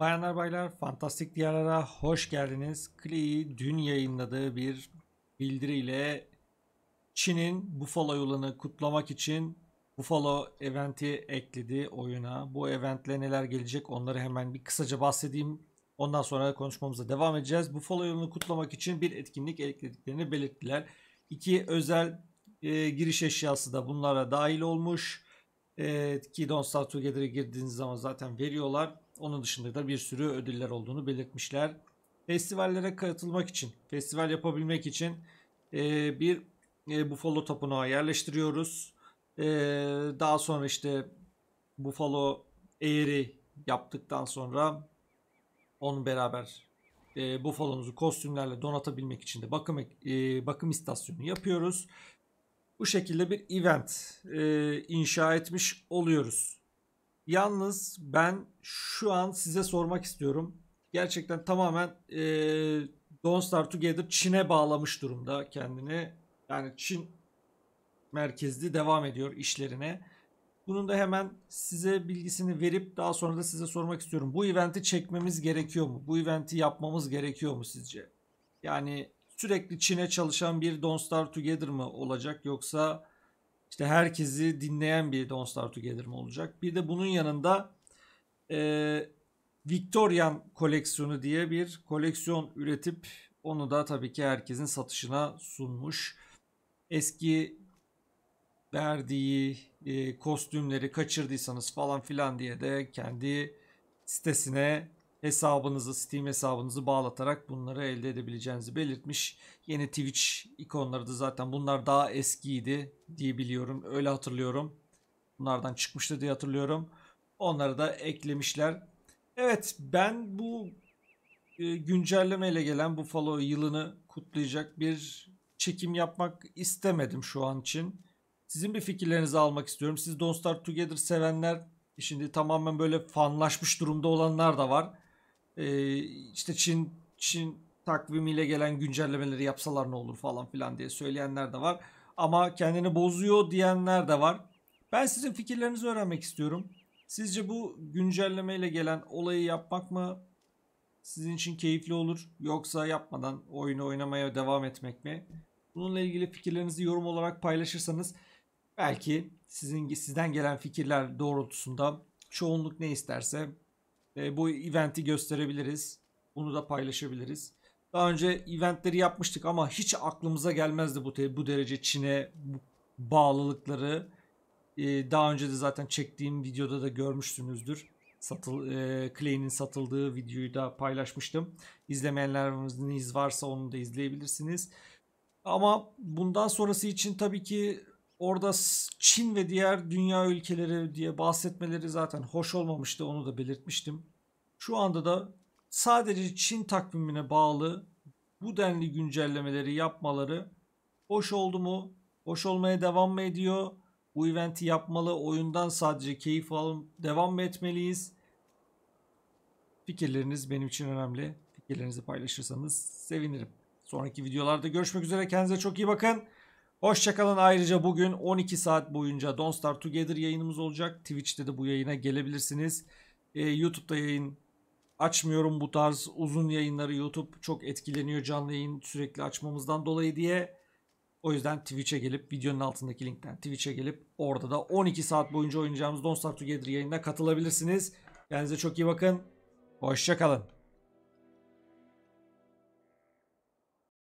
Bayanlar baylar, fantastik diyarlara hoş geldiniz. Klee'yi dün yayınladığı bir bildiriyle Çin'in Buffalo yılını kutlamak için Buffalo eventi ekledi oyuna. Bu eventle neler gelecek onları hemen bir kısaca bahsedeyim. Ondan sonra konuşmamıza devam edeceğiz. Buffalo yılını kutlamak için bir etkinlik eklediklerini belirttiler. İki özel e, giriş eşyası da bunlara dahil olmuş. E, ki Don't Start Together'e girdiğiniz zaman zaten veriyorlar. Onun dışında da bir sürü ödüller olduğunu belirtmişler. Festivallere katılmak için, festival yapabilmek için e, bir e, Buffalo tapınağı yerleştiriyoruz. E, daha sonra işte Buffalo Air'i yaptıktan sonra onun beraber e, Buffalo'muzu kostümlerle donatabilmek için de bakım e, bakım istasyonu yapıyoruz. Bu şekilde bir event e, inşa etmiş oluyoruz. Yalnız ben şu an size sormak istiyorum. Gerçekten tamamen e, Don't Starve Together Çin'e bağlamış durumda kendini. Yani Çin merkezli devam ediyor işlerine. Bunun da hemen size bilgisini verip daha sonra da size sormak istiyorum. Bu eventi çekmemiz gerekiyor mu? Bu eventi yapmamız gerekiyor mu sizce? Yani sürekli Çin'e çalışan bir Don't Starve Together mı olacak yoksa işte herkesi dinleyen bir Don't Starve Together mı olacak? Bir de bunun yanında e, Victorian koleksiyonu diye bir koleksiyon üretip onu da tabii ki herkesin satışına sunmuş. Eski verdiği e, kostümleri kaçırdıysanız falan filan diye de kendi sitesine hesabınızı, Steam hesabınızı bağlatarak bunları elde edebileceğinizi belirtmiş. Yeni Twitch ikonları da zaten bunlar daha eskiydi diye biliyorum. Öyle hatırlıyorum. Bunlardan çıkmıştı diye hatırlıyorum. Onları da eklemişler. Evet ben bu e, güncellemeyle gelen bu Buffalo yılını kutlayacak bir çekim yapmak istemedim şu an için. Sizin bir fikirlerinizi almak istiyorum. Siz Don't Start Together sevenler e, şimdi tamamen böyle fanlaşmış durumda olanlar da var e, işte Çin Çin takvimiyle gelen güncellemeleri yapsalar ne olur falan filan diye söyleyenler de var. Ama kendini bozuyor diyenler de var. Ben sizin fikirlerinizi öğrenmek istiyorum. Sizce bu güncellemeyle gelen olayı yapmak mı sizin için keyifli olur yoksa yapmadan oyunu oynamaya devam etmek mi? Bununla ilgili fikirlerinizi yorum olarak paylaşırsanız belki sizin sizden gelen fikirler doğrultusunda çoğunluk ne isterse e, bu eventi gösterebiliriz. Bunu da paylaşabiliriz. Daha önce eventleri yapmıştık ama hiç aklımıza gelmezdi bu, bu derece Çin'e bağlılıkları. E, daha önce de zaten çektiğim videoda da görmüşsünüzdür. Satıl, e, Clay'nin satıldığı videoyu da paylaşmıştım. İzlemeyenleriniz varsa onu da izleyebilirsiniz. Ama bundan sonrası için tabii ki Orada Çin ve diğer dünya ülkeleri diye bahsetmeleri zaten hoş olmamıştı onu da belirtmiştim. Şu anda da sadece Çin takvimine bağlı bu denli güncellemeleri yapmaları hoş oldu mu? Hoş olmaya devam mı ediyor? Bu eventi yapmalı, oyundan sadece keyif alalım, devam mı etmeliyiz? Fikirleriniz benim için önemli. Fikirlerinizi paylaşırsanız sevinirim. Sonraki videolarda görüşmek üzere. Kendinize çok iyi bakın. Hoşçakalın. Ayrıca bugün 12 saat boyunca Don't Start Together yayınımız olacak. Twitch'te de bu yayına gelebilirsiniz. Ee, YouTube'da yayın açmıyorum bu tarz uzun yayınları. YouTube çok etkileniyor canlı yayın sürekli açmamızdan dolayı diye. O yüzden Twitch'e gelip videonun altındaki linkten Twitch'e gelip orada da 12 saat boyunca oynayacağımız Don't Start Together yayınına katılabilirsiniz. Kendinize çok iyi bakın. Hoşçakalın.